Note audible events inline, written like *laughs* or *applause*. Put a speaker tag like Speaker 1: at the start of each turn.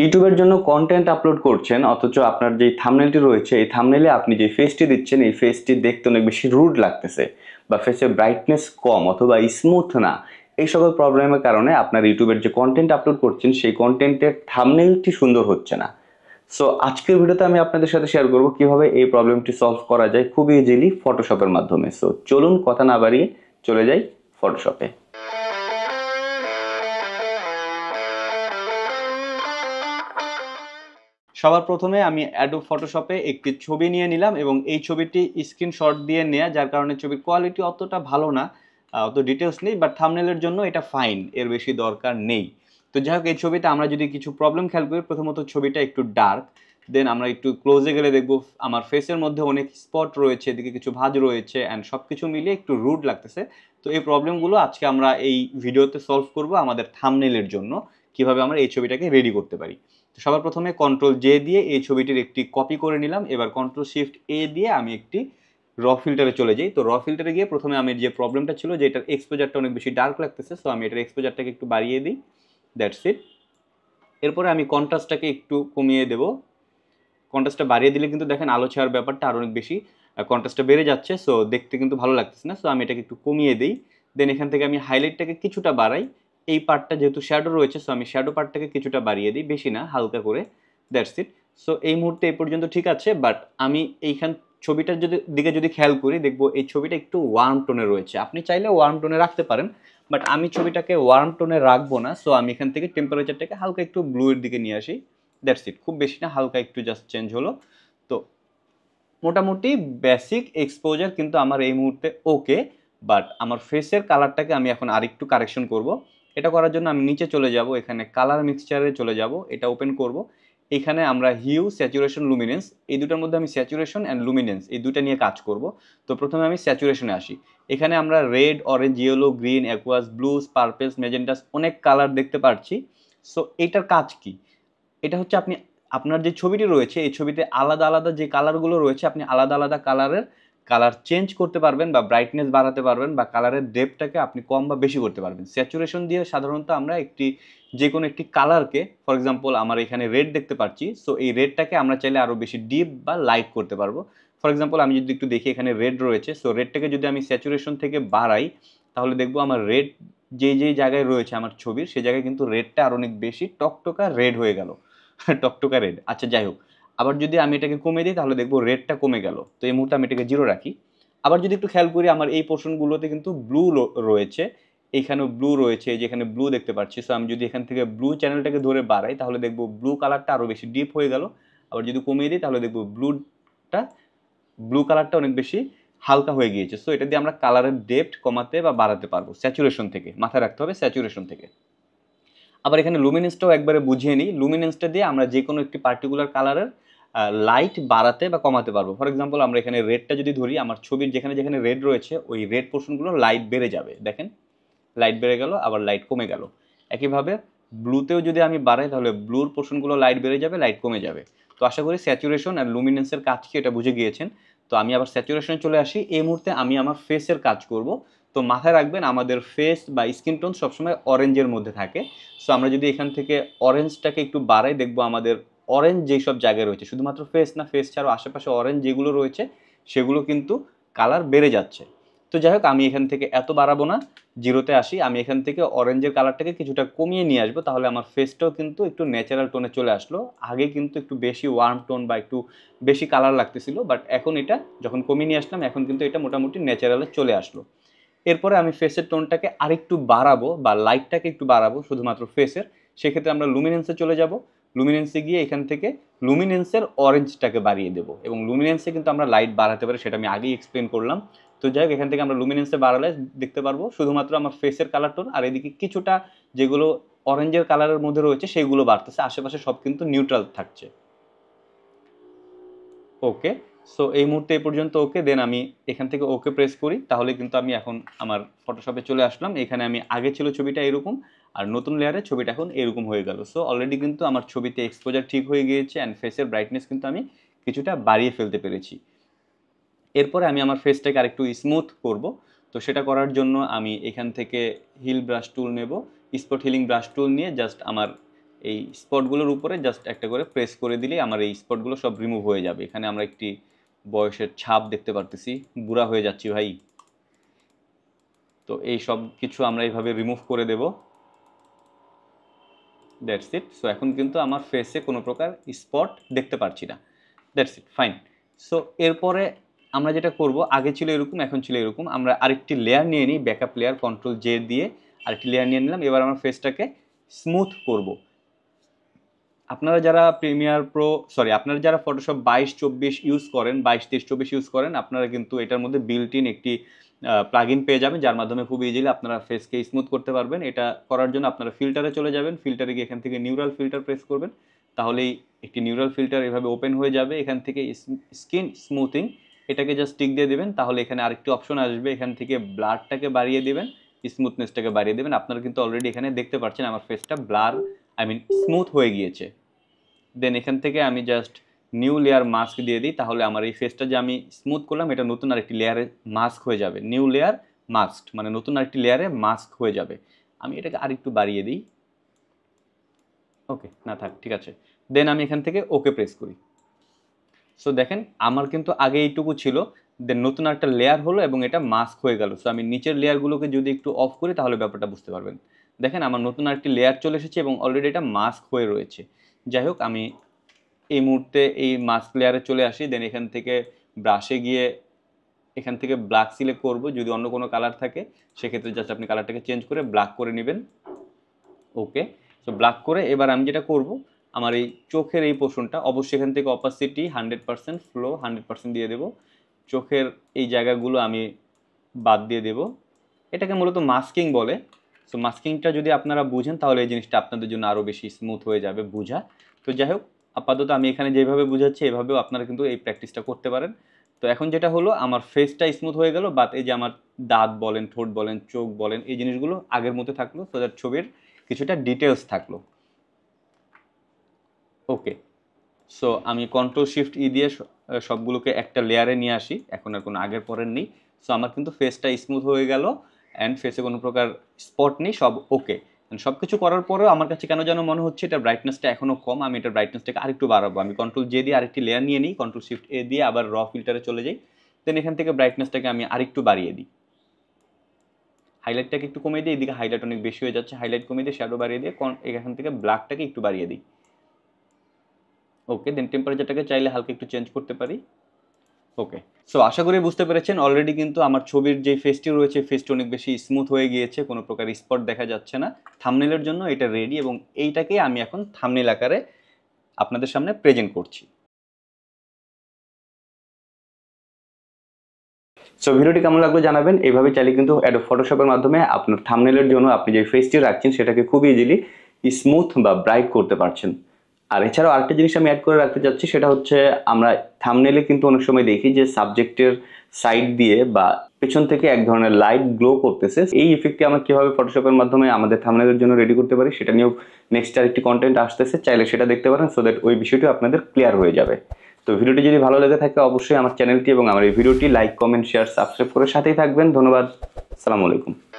Speaker 1: ইউটিউবের জন্য content upload করছেন অথচ আপনার যে থামনেলটি রয়েছে এই থামনেলে আপনি যে ফেসটি দিচ্ছেন এই ফেসটি দেখতে অনেক বেশি রুড লাগতেছে বা ফেসের ব্রাইটনেস কম অথবা স্মুথ না এই সকল প্রবলেমের কারণে আপনার ইউটিউবের যে কন্টেন্ট আপলোড করছেন সেই কন্টেন্টের থামনেলটি সুন্দর হচ্ছে না সো আজকের ভিডিওতে আমি আপনাদের সাথে শেয়ার করব কিভাবে এই প্রবলেমটি সলভ করা যায় খুব ইজিলি ফটোশপের মাধ্যমে সো চলুন কথা না বাড়িয়ে চলে যাই ফটোশপে সবার প্রথমে আমি অ্যাডোব ফটোশপে একটি ছবি নিয়ে নিলাম এবং এই ছবিটি স্ক্রিনশট দিয়ে নেয়া যার কারণে ছবির কোয়ালিটি অতটা ভালো না অত ডিটেলস নেই বাট থামনেলের জন্য এটা ফাইন এর বেশি দরকার নেই তো যাই হোক এই ছবিতে আমরা যদি কিছু প্রবলেম খেয়াল করি প্রথমত ছবিটা একটু ডার্ক দেন আমরা একটু ক্লোজে গেলে দেখব আমার ফেসের মধ্যে অনেক স্পট রয়েছে এদিকে কিছু ভাজ রয়েছে অ্যান্ড সব কিছু মিলিয়ে একটু রুড লাগতেছে তো এই প্রবলেমগুলো আজকে আমরা এই ভিডিওতে সলভ করব আমাদের থামনেলের জন্য কিভাবে আমরা এই ছবিটাকে রেডি করতে পারি সবার প্রথমে কন্ট্রোল জে দিয়ে এই ছবিটির একটি কপি করে নিলাম এবার কন্ট্রোল শিফট এ দিয়ে আমি একটি র ফিল্টারে চলে যাই তো র ফিল্টারে গিয়ে প্রথমে আমি যে প্রবলেমটা ছিল যে এটার এক্সপোজারটা অনেক বেশি ডার্ক লাগতেছে সো আমি এটার এক্সপোজারটাকে একটু বাড়িয়ে দিই দ্যাটস ইট এরপরে আমি কন্ট্রাস্টটাকে একটু কমিয়ে দেব কন্ট্রাস্টটা বাড়িয়ে দিলে কিন্তু দেখেন আলো ছায়ার ব্যাপারটা আরও অনেক বেশি কন্ট্রাস্টটা বেড়ে যাচ্ছে সো দেখতে কিন্তু ভালো লাগতেছে না সো আমি এটাকে একটু কমিয়ে দিই দেন এখান থেকে আমি হাইলাইটটাকে কিছুটা বাড়াই এই পার্টটা যেহেতু শ্যাডো রয়েছে সো আমি শ্যাডো পার্টটাকে কিছুটা বাড়িয়ে দিই বেশি না হালকা করে দ্যাটস ইট সো এই মুহূর্তে এই পর্যন্ত ঠিক আছে বাট আমি এইখান ছবিটার যদি দিকে যদি খেয়াল করি দেখবো এই ছবিটা একটু ওয়ার্ম টোনে রয়েছে আপনি চাইলে ওয়ার্ম টোনে রাখতে পারেন বাট আমি ছবিটাকে ওয়ার্ম টোনে রাখবো না সো আমি এখান থেকে টেম্পারেচারটাকে হালকা একটু ব্লুয়ের দিকে নিয়ে আসি দ্যাটস ইট খুব বেশি না হালকা একটু জাস্ট চেঞ্জ হলো তো মোটামুটি বেসিক এক্সপোজার কিন্তু আমার এই মুহূর্তে ওকে বাট আমার ফেসের কালারটাকে আমি এখন আরেকটু কারেকশন করব এটা করার জন্য আমি নিচে চলে যাব এখানে কালার মিক্সচারে চলে যাব এটা ওপেন করব এখানে আমরা হিউ স্যাচুরেশন লুমিনেন্স এই দুটার মধ্যে আমি স্যাচুরেশন অ্যান্ড লুমিনেন্স এই দুটা নিয়ে কাজ করব তো প্রথমে আমি স্যাচুরেশনে আসি এখানে আমরা red orange yellow green aquas blues purples magentas অনেক কালার দেখতে পাচ্ছি সো এটার কাজ কি এটা হচ্ছে আপনি আপনার যে ছবিটি রয়েছে এই ছবিতে আলাদা আলাদা যে কালারগুলো রয়েছে আপনি আলাদা আলাদা কালারের কালার চেঞ্জ করতে পারবেন বা ব্রাইটনেস বাড়াতে পারবেন বা কালারের ডেপটাকে আপনি কম বা বেশি করতে পারবেন স্যাচুরেশন দিয়ে সাধারণত আমরা একটি যে কোনো একটি কালারকে ফর এক্সাম্পল আমার এখানে রেড দেখতে পাচ্ছি সো এই রেডটাকে আমরা চাইলে আরও বেশি ডিপ বা লাইট করতে পারবো ফর এক্সাম্পল আমি যদি একটু দেখি এখানে রেড রয়েছে সো রেডটাকে যদি আমি স্যাচুরেশন থেকে বাড়াই তাহলে দেখবো আমার রেড যে যে জায়গায় রয়েছে আমার ছবির সে জায়গায় কিন্তু রেডটা আর অনেক বেশি টকটকা রেড হয়ে গেল *laughs* টকটকা রেড আচ্ছা যাই হোক আবার যদি আমি এটাকে কমে দিই তাহলে দেখবো রেডটা কমে গেল তো এই মুহূর্তে আমি এটাকে জিরো রাখি আবার যদি একটু খেয়াল করি আমার এই পোর্শনগুলোতে কিন্তু ব্লু রয়েছে এইখানে ব্লু রয়েছে যেখানে ব্লু দেখতে পাচ্ছি সো আমি যদি এখান থেকে ব্লু চ্যানেলটাকে ধরে বাড়াই তাহলে দেখবো ব্লু কালারটা আরও বেশি ডিপ হয়ে গেল আবার যদি কমিয়ে দিই তাহলে দেখবো ব্লুটা ব্লু কালারটা অনেক বেশি হালকা হয়ে গিয়েছে সো এটা দিয়ে আমরা কালারের ডেপথ কমাতে বা বাড়াতে পারবো স্যাচুরেশন থেকে মাথায় রাখতে হবে স্যাচুরেশন থেকে আবার এখানে লুমিনেন্সটাও একবারে বুঝিয়ে নিই লুমিনেন্সটা দিয়ে আমরা যে কোনো একটি পার্টিকুলার কালারের লাইট বাড়াতে বা কমাতে পারবো ফর এক্সাম্পল আমরা এখানে রেডটা যদি ধরি আমার ছবির যেখানে যেখানে রেড রয়েছে ওই রেড পোর্শনগুলো লাইট বেড়ে যাবে দেখেন লাইট বেড়ে গেল আবার লাইট কমে গেল একইভাবে ব্লুতেও যদি আমি বাড়াই তাহলে ব্লুর পোর্শনগুলো লাইট বেড়ে যাবে লাইট কমে যাবে তো আশা করি স্যাচুরেশন আর লুমিনেন্সের কাজ কি এটা বুঝে গিয়েছেন তো আমি আবার স্যাচুরেশনে চলে আসি এই মুহূর্তে আমি আমার ফেসের কাজ করব তো মাথায় রাখবেন আমাদের ফেস বা স্কিন টোন সবসময় অরেঞ্জের মধ্যে থাকে সো আমরা যদি এখান থেকে অরেঞ্জটাকে একটু বাড়াই দেখবো আমাদের অরেঞ্জ যেই সব জায়গায় রয়েছে শুধুমাত্র ফেস না ফেস ছাড়াও আশেপাশে অরেঞ্জ যেগুলো রয়েছে সেগুলো কিন্তু কালার বেড়ে যাচ্ছে তো যাই হোক আমি এখান থেকে এত বাড়াবো না জিরোতে আসি আমি এখান থেকে অরেঞ্জের কালারটাকে কিছুটা কমিয়ে নিয়ে আসবো তাহলে আমার ফেসটাও কিন্তু একটু ন্যাচারাল টোনে চলে আসলো আগে কিন্তু একটু বেশি ওয়ার্ম টোন বা একটু বেশি কালার লাগতেছিল বাট এখন এটা যখন কমিয়ে নিয়ে আসলাম এখন কিন্তু এটা মোটামুটি ন্যাচারালে চলে আসলো এরপরে আমি ফেসের টোনটাকে আরেকটু বাড়াবো বা লাইটটাকে একটু বাড়াবো শুধুমাত্র ফেসের সেক্ষেত্রে আমরা লুমিনেন্সে চলে যাব লুমিনেন্সে গিয়ে এখান থেকে লুমিনেন্সের অরেঞ্জটাকে বাড়িয়ে দেবো এবং লুমিনেন্সে কিন্তু আমরা লাইট বাড়াতে পারি সেটা আমি আগেই এক্সপ্লেন করলাম তো যাই হোক এখান থেকে আমরা লুমিনেন্সে বাড়ালে দেখতে পারবো শুধুমাত্র আমার ফেসের কালার টোন আর এদিকে কিছুটা যেগুলো অরেঞ্জের কালারের মধ্যে রয়েছে সেইগুলো বাড়তেছে আশেপাশে সব কিন্তু নিউট্রাল থাকছে ওকে সো এই মুহূর্তে এই পর্যন্ত ওকে দেন আমি এখান থেকে ওকে প্রেস করি তাহলে কিন্তু আমি এখন আমার ফটোশপে চলে আসলাম এখানে আমি আগে ছিল ছবিটা এরকম আর নতুন লেয়ারে ছবিটা এখন এরকম হয়ে গেল সো অলরেডি কিন্তু আমার ছবিতে এক্সপোজার ঠিক হয়ে গিয়েছে অ্যান্ড ফেসের ব্রাইটনেস কিন্তু আমি কিছুটা বাড়িয়ে ফেলতে পেরেছি এরপরে আমি আমার ফেসটাকে আরেকটু স্মুথ করব তো সেটা করার জন্য আমি এখান থেকে হিল ব্রাশ টুল নেব স্পট হিলিং ব্রাশ টুল নিয়ে জাস্ট আমার এই স্পটগুলোর উপরে জাস্ট একটা করে প্রেস করে দিলেই আমার এই স্পটগুলো সব রিমুভ হয়ে যাবে এখানে আমরা একটি বয়সের ছাপ দেখতে পারতেছি বুড়া হয়ে যাচ্ছি ভাই তো এই সব কিছু আমরা এইভাবে রিমুভ করে দেব দ্যাটস ইট সো এখন কিন্তু আমার ফেসে কোনো প্রকার স্পট দেখতে পারছি না দ্যাটস ইট ফাইন সো এরপরে আমরা যেটা করব আগে ছিল এরকম এখন ছিল এরকম আমরা আরেকটি লেয়ার নিয়ে নিই ব্যাকআপ লেয়ার কন্ট্রোল জে দিয়ে আরেকটি লেয়ার নিয়ে নিলাম এবার আমার ফেসটাকে স্মুথ করবো আপনারা যারা প্রিমিয়ার প্রো সরি আপনারা যারা ফটোশপ বাইশ চব্বিশ ইউজ করেন বাইশ তেইশ চব্বিশ ইউজ করেন আপনারা কিন্তু এটার মধ্যে বিল্ট ইন একটি প্লাগ ইন পেয়ে যাবেন যার মাধ্যমে খুব ইজিলি আপনারা ফেসকে স্মুথ করতে পারবেন এটা করার জন্য আপনারা ফিল্টারে চলে যাবেন ফিল্টারে গিয়ে এখান থেকে নিউরাল ফিল্টার প্রেস করবেন তাহলেই একটি নিউরাল ফিল্টার এভাবে ওপেন হয়ে যাবে এখান থেকে স্কিন স্মুথিং এটাকে জাস্ট টিক দিয়ে দেবেন তাহলে এখানে আরেকটি অপশন আসবে এখান থেকে ব্লারটাকে বাড়িয়ে দেবেন স্মুথনেসটাকে বাড়িয়ে দেবেন আপনারা কিন্তু অলরেডি এখানে দেখতে পাচ্ছেন আমার ফেসটা ব্লার আই মিন স্মুথ হয়ে গিয়েছে দেন এখান থেকে আমি জাস্ট নিউ লেয়ার মাস্ক দিয়ে দিই তাহলে আমার এই ফেসটা যে আমি স্মুথ করলাম এটা নতুন আরেকটি লেয়ারে মাস্ক হয়ে যাবে নিউ লেয়ার মাস্ক মানে নতুন আরেকটি লেয়ারে মাস্ক হয়ে যাবে আমি এটাকে আরেকটু বাড়িয়ে দিই ওকে না থাক ঠিক আছে দেন আমি এখান থেকে ওকে প্রেস করি সো দেখেন আমার কিন্তু আগে এইটুকু ছিল দেন নতুন একটা লেয়ার হলো এবং এটা মাস্ক হয়ে গেল সো আমি নিচের লেয়ারগুলোকে যদি একটু অফ করি তাহলে ব্যাপারটা বুঝতে পারবেন দেখেন আমার নতুন আরেকটি লেয়ার চলে এসেছে এবং অলরেডি এটা মাস্ক হয়ে রয়েছে যাই হোক আমি এই মুহূর্তে এই মাস্ক লেয়ারে চলে আসি দেন এখান থেকে ব্রাশে গিয়ে এখান থেকে ব্ল্যাক সিলেক্ট করব যদি অন্য কোনো কালার থাকে সেক্ষেত্রে জাস্ট আপনি কালারটাকে চেঞ্জ করে ব্ল্যাক করে নেবেন ওকে সো ব্ল্যাক করে এবার আমি যেটা করব আমার এই চোখের এই পোষণটা অবশ্যই এখান থেকে opacity hundred percent flow hundred percent দিয়ে দেবো চোখের এই জায়গাগুলো আমি বাদ দিয়ে দেব এটাকে মূলত মাস্কিং বলে সো মাস্কিংটা যদি আপনারা বুঝেন তাহলে এই জিনিসটা আপনাদের জন্য আরও বেশি স্মুথ হয়ে যাবে বোঝা তো যাই হোক আপাতত আমি এখানে যেভাবে বুঝাচ্ছি এভাবেও আপনারা কিন্তু এই প্র্যাকটিসটা করতে পারেন তো এখন যেটা হলো আমার ফেসটা স্মুথ হয়ে গেল বাট এই যে আমার দাঁত বলেন ঠোঁট বলেন চোখ বলেন এই জিনিসগুলো আগের মতো থাকলো সো দ্যাট ছবির কিছুটা ডিটেলস থাকলো ওকে সো আমি কন্ট্রোল শিফট ই দিয়ে সবগুলোকে একটা লেয়ারে নিয়ে আসি এখন আর কোনো আগের পরের নেই সো আমার কিন্তু ফেসটা স্মুথ হয়ে গেল অ্যান্ড ফেসে কোনো প্রকার স্পট নেই সব ওকে সব কিছু করার পরেও আমার কাছে কেন যেন মনে হচ্ছে এটা ব্রাইটনেসটা এখনও কম আমি এটা ব্রাইটনেসটাকে আরেকটু বাড়াবো আমি কন্ট্রোল জে দিয়ে আরেকটি লেয়ার নিয়ে নিই কন্ট্রোল শিফট এ দিয়ে আবার র ফিল্টারে চলে যাই দেন এখান থেকে ব্রাইটনেসটাকে আমি আরেকটু বাড়িয়ে দিই হাইলাইটটাকে একটু কমিয়ে দিই এদিকে হাইলাইট অনেক বেশি হয়ে যাচ্ছে হাইলাইট কমিয়ে দিয়ে শ্যাডো বাড়িয়ে দিয়ে এখান থেকে ব্ল্যাকটাকে একটু বাড়িয়ে দিই ওকে দেন টেম্পারেচারটাকে চাইলে হালকা একটু চেঞ্জ করতে পারি ওকে সো আশা করি বুঝতে পেরেছেন অলরেডি কিন্তু আমার ছবির যে ফেসটি রয়েছে ফেসটি অনেক বেশি স্মুথ হয়ে গিয়েছে কোনো প্রকার স্পট দেখা যাচ্ছে না থামনেলের জন্য এটা রেডি এবং এইটাকে আমি এখন থামনেল আকারে আপনাদের সামনে প্রেজেন্ট করছি সো ভিডিওটি কেমন লাগলো জানাবেন এইভাবে চাইলে কিন্তু অ্যাডো ফটোশপের মাধ্যমে আপনার থামনেলের জন্য আপনি যে ফেসটি রাখছেন সেটাকে খুব ইজিলি স্মুথ বা ব্রাইট করতে পারছেন আর এছাড়াও আরেকটা জিনিস আমি অ্যাড করে রাখতে চাচ্ছি সেটা হচ্ছে আমরা থামনেলে কিন্তু অনেক সময় দেখি যে সাবজেক্টের সাইড দিয়ে বা পেছন থেকে এক ধরনের লাইট গ্লো করতেছে এই ইফেক্টটি আমরা কীভাবে ফটোশপের মাধ্যমে আমাদের থামনেলের জন্য রেডি করতে পারি সেটা নিয়েও নেক্সট আরেকটি কন্টেন্ট আসতেছে চাইলে সেটা দেখতে পারেন সো দ্যাট ওই বিষয়টি আপনাদের ক্লিয়ার হয়ে যাবে তো ভিডিওটি যদি ভালো লেগে থাকে অবশ্যই আমার চ্যানেলটি এবং আমার এই ভিডিওটি লাইক কমেন্ট শেয়ার সাবস্ক্রাইব করে সাথেই থাকবেন ধন্যবাদ সালাম আলাইকুম